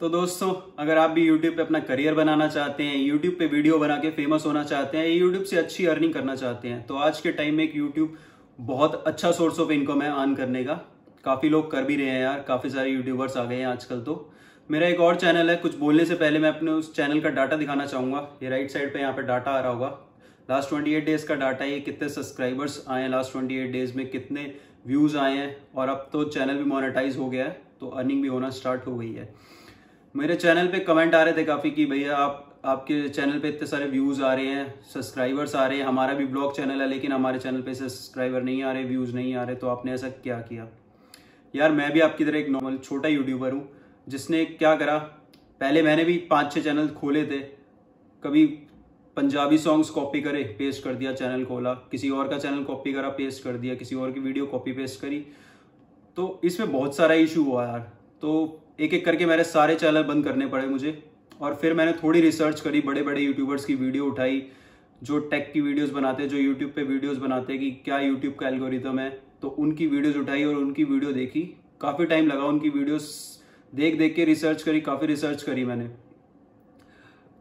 तो दोस्तों अगर आप भी YouTube पे अपना करियर बनाना चाहते हैं YouTube पे वीडियो बना के फेमस होना चाहते हैं YouTube से अच्छी अर्निंग करना चाहते हैं तो आज के टाइम में एक YouTube बहुत अच्छा सोर्स ऑफ इनकम है अर्न करने का काफ़ी लोग कर भी रहे हैं यार काफ़ी सारे यूट्यूबर्स आ गए हैं आजकल तो मेरा एक और चैनल है कुछ बोलने से पहले मैं अपने उस चैनल का डाटा दिखाना चाहूँगा ये राइट साइड पर यहाँ पर डाटा आ रहा होगा लास्ट ट्वेंटी एट डेज़ का डाटा है ये कितने सब्सक्राइबर्स आए हैं लास्ट ट्वेंटी एट डेज़ में कितने व्यूज़ आए हैं और अब तो चैनल भी मोनेटाइज हो गया है तो अर्निंग भी होना स्टार्ट हो गई है मेरे चैनल पे कमेंट आ रहे थे काफ़ी कि भैया आप आपके चैनल पे इतने सारे व्यूज़ आ रहे हैं सब्सक्राइबर्स आ रहे हैं हमारा भी ब्लॉग चैनल है लेकिन हमारे चैनल पे सब्सक्राइबर नहीं आ रहे व्यूज़ नहीं आ रहे तो आपने ऐसा क्या किया यार मैं भी आपकी तरह एक नॉर्मल छोटा यूट्यूबर हूँ जिसने क्या करा पहले मैंने भी पाँच छः चैनल खोले थे कभी पंजाबी सॉन्ग्स कॉपी करे पेस्ट कर दिया चैनल खोला किसी और का चैनल कॉपी करा पेस्ट कर दिया किसी और की वीडियो कॉपी पेस्ट करी तो इसमें बहुत सारा इशू हुआ यार तो एक एक करके मेरे सारे चैनल बंद करने पड़े मुझे और फिर मैंने थोड़ी रिसर्च करी बड़े बड़े यूट्यूबर्स की वीडियो उठाई जो टेक की वीडियोस बनाते हैं जो यूट्यूब पे वीडियोस बनाते हैं कि क्या यूट्यूब का एल्गोरिथम है तो उनकी वीडियोस उठाई और उनकी वीडियो देखी काफ़ी टाइम लगा उनकी वीडियोस देख देख के रिसर्च करी काफ़ी रिसर्च करी मैंने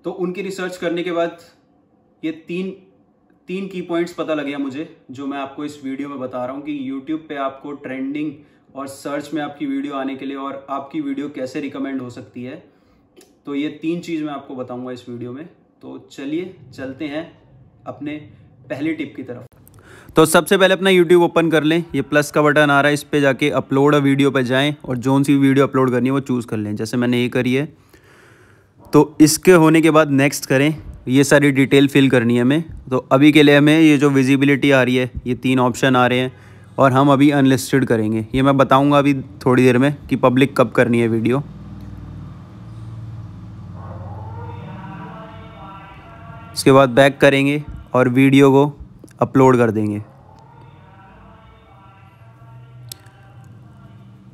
तो उनकी रिसर्च करने के बाद ये तीन तीन की पॉइंट्स पता लगे मुझे जो मैं आपको इस वीडियो में बता रहा हूँ कि यूट्यूब पे आपको ट्रेंडिंग और सर्च में आपकी वीडियो आने के लिए और आपकी वीडियो कैसे रिकमेंड हो सकती है तो ये तीन चीज़ मैं आपको बताऊंगा इस वीडियो में तो चलिए चलते हैं अपने पहली टिप की तरफ तो सबसे पहले अपना YouTube ओपन कर लें ये प्लस का बटन आ रहा है इस पर जाके अपलोड वीडियो पर जाएं और जो सी वीडियो अपलोड करनी है वो चूज़ कर लें जैसे मैंने ये करी है तो इसके होने के बाद नेक्स्ट करें ये सारी डिटेल फिल करनी है हमें तो अभी के लिए हमें ये जो विजिबिलिटी आ रही है ये तीन ऑप्शन आ रहे हैं और हम अभी अनलिस्टेड करेंगे ये मैं बताऊंगा अभी थोड़ी देर में कि पब्लिक कब करनी है वीडियो इसके बाद बैक करेंगे और वीडियो को अपलोड कर देंगे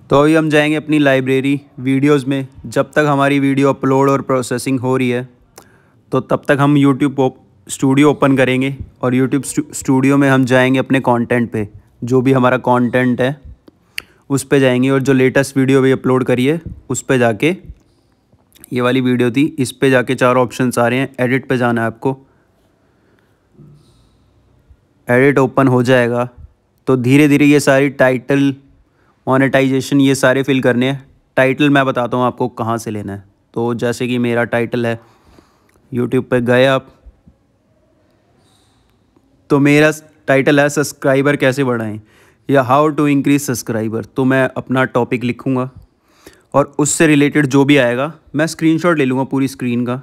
तो अभी हम जाएंगे अपनी लाइब्रेरी वीडियोस में जब तक हमारी वीडियो अपलोड और प्रोसेसिंग हो रही है तो तब तक हम यूट्यूब स्टूडियो ओपन करेंगे और यूट्यूब स्टूडियो में हम जाएंगे अपने कंटेंट पे जो भी हमारा कंटेंट है उस पर जाएंगे और जो लेटेस्ट वीडियो भी अपलोड करिए उस पर जाके ये वाली वीडियो थी इस पर जाके चार ऑप्शन आ रहे हैं एडिट पे जाना है आपको एडिट ओपन हो जाएगा तो धीरे धीरे ये सारी टाइटल मोनेटाइजेशन ये सारे फिल करने हैं टाइटल मैं बताता हूँ आपको कहाँ से लेना है तो जैसे कि मेरा टाइटल है यूट्यूब पर गए आप तो मेरा टाइटल है सब्सक्राइबर कैसे बढ़ाएं या हाउ टू इंक्रीज सब्सक्राइबर तो मैं अपना टॉपिक लिखूँगा और उससे रिलेटेड जो भी आएगा मैं स्क्रीनशॉट ले लूँगा पूरी स्क्रीन का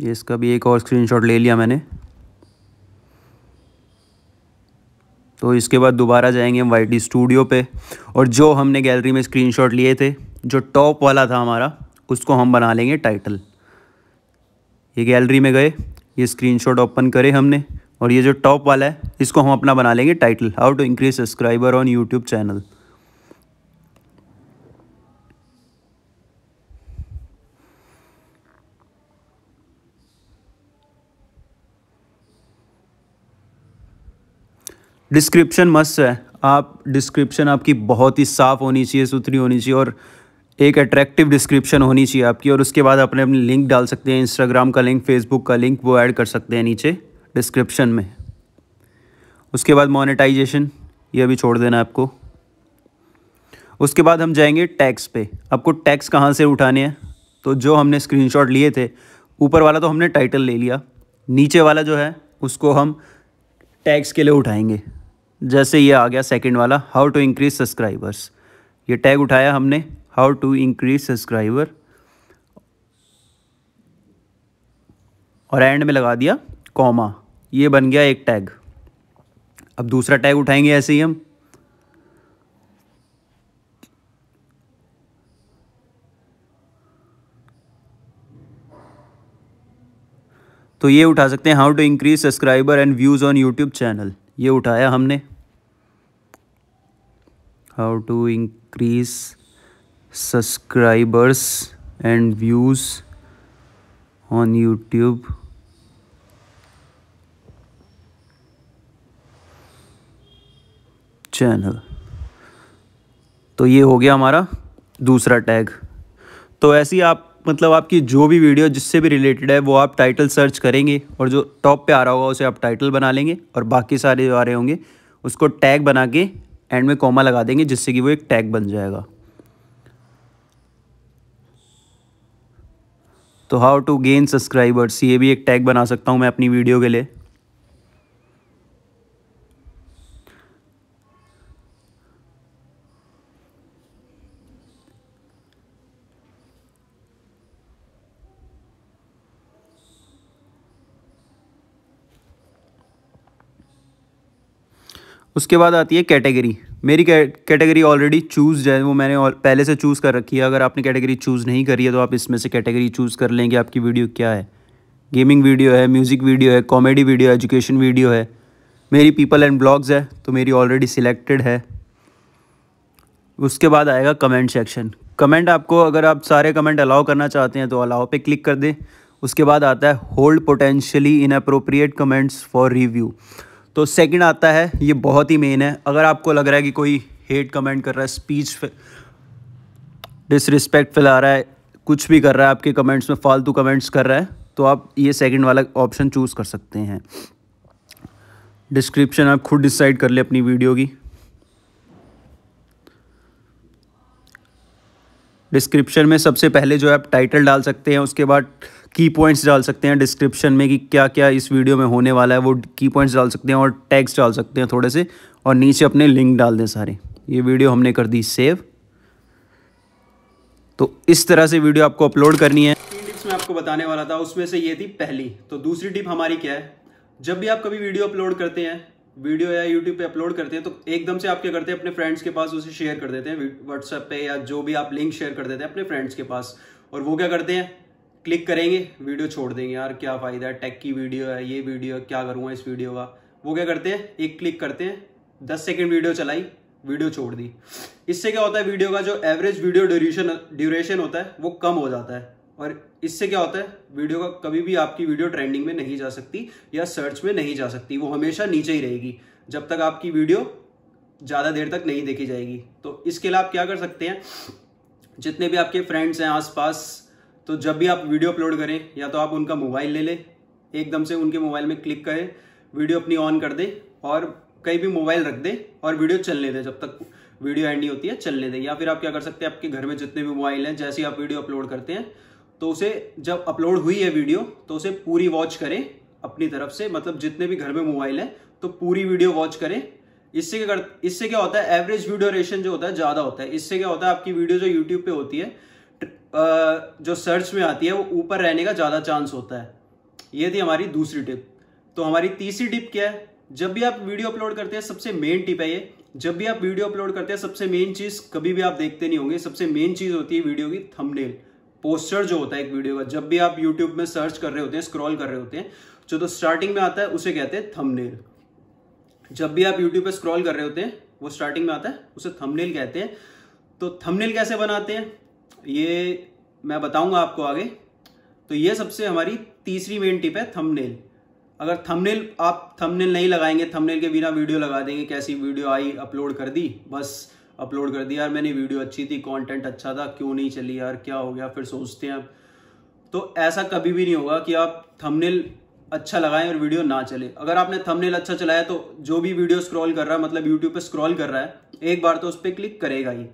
ये इसका भी एक और स्क्रीनशॉट ले लिया मैंने तो इसके बाद दोबारा जाएंगे हम वाई स्टूडियो पे और जो हमने गैलरी में स्क्रीनशॉट लिए थे जो टॉप वाला था हमारा उसको हम बना लेंगे टाइटल ये गैलरी में गए ये स्क्रीनशॉट ओपन करे हमने और ये जो टॉप वाला है इसको हम अपना बना लेंगे title how to increase subscriber on YouTube channel description मस्त है आप डिस्क्रिप्शन आपकी बहुत ही साफ़ होनी चाहिए सुथरी होनी चाहिए और एक अट्रैक्टिव डिस्क्रिप्शन होनी चाहिए आपकी और उसके बाद अपने अपने लिंक डाल सकते हैं इंस्टाग्राम का लिंक फेसबुक का लिंक वो ऐड कर सकते हैं नीचे डिस्क्रिप्शन में उसके बाद मोनेटाइजेशन ये भी छोड़ देना आपको उसके बाद हम जाएंगे टैक्स पे आपको टैक्स कहाँ से उठाने हैं तो जो हमने स्क्रीनशॉट लिए थे ऊपर वाला तो हमने टाइटल ले लिया नीचे वाला जो है उसको हम टैक्स के लिए उठाएंगे जैसे ये आ गया सेकंड वाला हाउ टू इंक्रीज सब्सक्राइबर्स ये टैग उठाया हमने हाउ टू इंक्रीज सब्सक्राइबर और एंड में लगा दिया कॉमा ये बन गया एक टैग अब दूसरा टैग उठाएंगे ऐसे ही हम तो ये उठा सकते हैं how to increase subscriber and views on YouTube channel ये उठाया हमने how to increase subscribers and views on YouTube channel तो ये हो गया हमारा दूसरा टैग तो ऐसे ही आप मतलब आपकी जो भी वीडियो जिससे भी रिलेटेड है वो आप टाइटल सर्च करेंगे और जो टॉप पे आ रहा होगा उसे आप टाइटल बना लेंगे और बाकी सारे जो आ रहे होंगे उसको टैग बना के एंड में कॉमा लगा देंगे जिससे कि वो एक टैग बन जाएगा तो हाउ टू गेन सब्सक्राइबर्स ये भी एक टैग बना सकता हूँ मैं अपनी वीडियो के लिए उसके बाद आती है कैटेगरी मेरी कैटेगरी ऑलरेडी चूज़ है वो मैंने पहले से चूज़ कर रखी है अगर आपने कैटेगरी चूज़ नहीं करी है तो आप इसमें से कैटेगरी चूज़ कर लेंगे आपकी वीडियो क्या है गेमिंग वीडियो है म्यूज़िक वीडियो है कॉमेडी वीडियो है एजुकेशन वीडियो है मेरी पीपल एंड ब्लॉग्स है तो मेरी ऑलरेडी सिलेक्टेड है उसके बाद आएगा कमेंट सेक्शन कमेंट आपको अगर आप सारे कमेंट अलाउ करना चाहते हैं तो अलाउ पे क्लिक कर दें उसके बाद आता है hold potentially inappropriate comments for review तो सेकंड आता है ये बहुत ही मेन है अगर आपको लग रहा है कि कोई हेट कमेंट कर रहा है स्पीच डिसरिस्पेक्ट फैला रहा है कुछ भी कर रहा है आपके कमेंट्स में फालतू कमेंट्स कर रहा है तो आप ये सेकंड वाला ऑप्शन चूज़ कर सकते हैं डिस्क्रिप्शन आप खुद डिसाइड कर ले अपनी वीडियो की डिस्क्रिप्शन में सबसे पहले जो है आप टाइटल डाल सकते हैं उसके बाद की पॉइंट्स डाल सकते हैं डिस्क्रिप्शन में कि क्या क्या इस वीडियो में होने वाला है वो की पॉइंट्स डाल सकते हैं और टैग्स डाल सकते हैं थोड़े से और नीचे अपने लिंक डाल दें सारे ये वीडियो हमने कर दी सेव तो इस तरह से वीडियो आपको अपलोड करनी है टिप्स मैं आपको बताने वाला था उसमें से ये थी पहली तो दूसरी टिप हमारी क्या है जब भी आप कभी वीडियो अपलोड करते हैं वीडियो या यूट्यूब पे अपलोड करते हैं तो एकदम से आप क्या करते हैं अपने फ्रेंड्स के पास उसे शेयर कर देते हैं व्हाट्सएप पे या जो भी आप लिंक शेयर कर देते हैं अपने फ्रेंड्स के पास और वो क्या करते हैं क्लिक करेंगे वीडियो छोड़ देंगे यार क्या फ़ायदा है टेक की वीडियो है ये वीडियो क्या करूँगा इस वीडियो का वो क्या करते हैं एक क्लिक करते हैं दस सेकेंड वीडियो चलाई वीडियो छोड़ दी इससे क्या होता है वीडियो का जो एवरेज वीडियो ड्यूरेशन ड्यूरेशन होता है वो कम हो जाता है और इससे क्या होता है वीडियो का कभी भी आपकी वीडियो ट्रेंडिंग में नहीं जा सकती या सर्च में नहीं जा सकती वो हमेशा नीचे ही रहेगी जब तक आपकी वीडियो ज़्यादा देर तक नहीं देखी जाएगी तो इसके लिए आप क्या कर सकते हैं जितने भी आपके फ्रेंड्स हैं आसपास तो जब भी आप वीडियो अपलोड करें या तो आप उनका मोबाइल ले लें एकदम से उनके मोबाइल में क्लिक करें वीडियो अपनी ऑन कर दें और कहीं भी मोबाइल रख दें और वीडियो चलने दें जब तक वीडियो एंड नहीं होती है चलने दें या फिर आप क्या कर सकते हैं आपके घर में जितने भी मोबाइल हैं जैसे आप वीडियो अपलोड करते हैं तो उसे जब अपलोड हुई है वीडियो तो उसे पूरी वॉच करें अपनी तरफ से मतलब जितने भी घर में मोबाइल है तो पूरी वीडियो वॉच करें इससे क्या कर इससे क्या होता है एवरेज वीडियो रेशन जो होता है ज़्यादा होता है इससे क्या होता है आपकी वीडियो जो यूट्यूब पे होती है जो सर्च में आती है वो ऊपर रहने का ज़्यादा चांस होता है ये थी हमारी दूसरी टिप तो हमारी तीसरी टिप क्या है जब भी आप वीडियो अपलोड करते हैं सबसे मेन टिप है ये जब भी आप वीडियो अपलोड करते हैं सबसे मेन चीज़ कभी भी आप देखते नहीं होंगे सबसे मेन चीज़ होती है वीडियो की थंबनेल पोस्टर जो होता है एक वीडियो का जब भी आप यूट्यूब में सर्च कर रहे होते हैं स्क्रॉल कर रहे होते हैं जो तो स्टार्टिंग में आता है उसे कहते हैं थंबनेल जब भी आप यूट्यूब पर स्क्रॉल कर रहे होते हैं वो स्टार्टिंग में आता है उसे थंबनेल कहते हैं तो थंबनेल कैसे बनाते हैं ये मैं बताऊंगा आपको आगे तो ये सबसे हमारी तीसरी मेन टिप है थंबनेल अगर थंबनेल आप थंबनेल नहीं लगाएंगे थंबनेल के बिना वीडियो लगा देंगे कैसी वीडियो आई अपलोड कर दी बस अपलोड कर दिया यार मैंने वीडियो अच्छी थी कंटेंट अच्छा था क्यों नहीं चली यार क्या हो गया फिर सोचते हैं तो ऐसा कभी भी नहीं होगा कि आप थंबनेल अच्छा लगाएं और वीडियो ना चले अगर आपने थंबनेल अच्छा चलाया तो जो भी वीडियो स्क्रॉल कर रहा है मतलब यूट्यूब पे स्क्रॉल कर रहा है एक बार तो उस पर क्लिक करेगा ही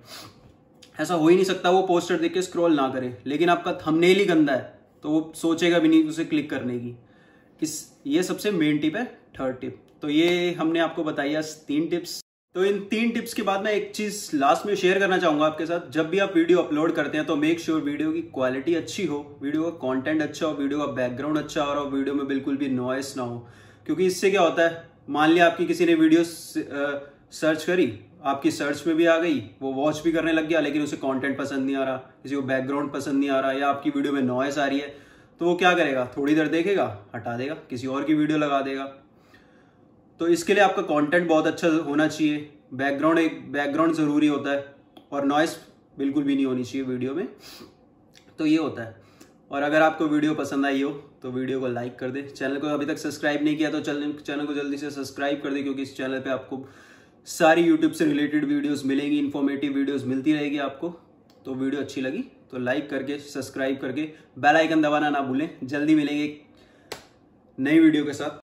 ऐसा हो ही नहीं सकता वो पोस्टर देख के स्क्रॉल ना करे लेकिन आपका थंबनेल ही गंदा है तो वो सोचेगा भी नहीं उसे क्लिक करने की इस ये सबसे मेन टिप है थर्ड टिप तो ये हमने आपको बताई तीन टिप्स तो इन तीन टिप्स के बाद मैं एक चीज लास्ट में शेयर करना चाहूंगा आपके साथ जब भी आप वीडियो अपलोड करते हैं तो मेक श्योर sure वीडियो की क्वालिटी अच्छी हो वीडियो का कॉन्टेंट अच्छा हो वीडियो का बैकग्राउंड अच्छा हो और वीडियो में बिल्कुल भी नॉइस ना हो क्योंकि इससे क्या होता है मान लिया आपकी किसी ने वीडियो सर्च करी आपकी सर्च में भी आ गई वो वॉच भी करने लग गया लेकिन उसे कंटेंट पसंद नहीं आ रहा किसी को बैकग्राउंड पसंद नहीं आ रहा या आपकी वीडियो में नॉइस आ रही है तो वो क्या करेगा थोड़ी देर देखेगा हटा देगा किसी और की वीडियो लगा देगा तो इसके लिए आपका कॉन्टेंट बहुत अच्छा होना चाहिए बैकग्राउंड एक बैकग्राउंड ज़रूरी होता है और नॉइस बिल्कुल भी नहीं होनी चाहिए वीडियो में तो ये होता है और अगर आपको वीडियो पसंद आई हो तो वीडियो को लाइक कर दे चैनल को अभी तक सब्सक्राइब नहीं किया तो चैनल को जल्दी से सब्सक्राइब कर दे क्योंकि इस चैनल पे आपको सारी YouTube से रिलेटेड वीडियोस मिलेंगी इन्फॉर्मेटिव वीडियोस मिलती रहेगी आपको तो वीडियो अच्छी लगी तो लाइक करके सब्सक्राइब करके बेल आइकन दबाना ना भूलें जल्दी मिलेंगे नई वीडियो के साथ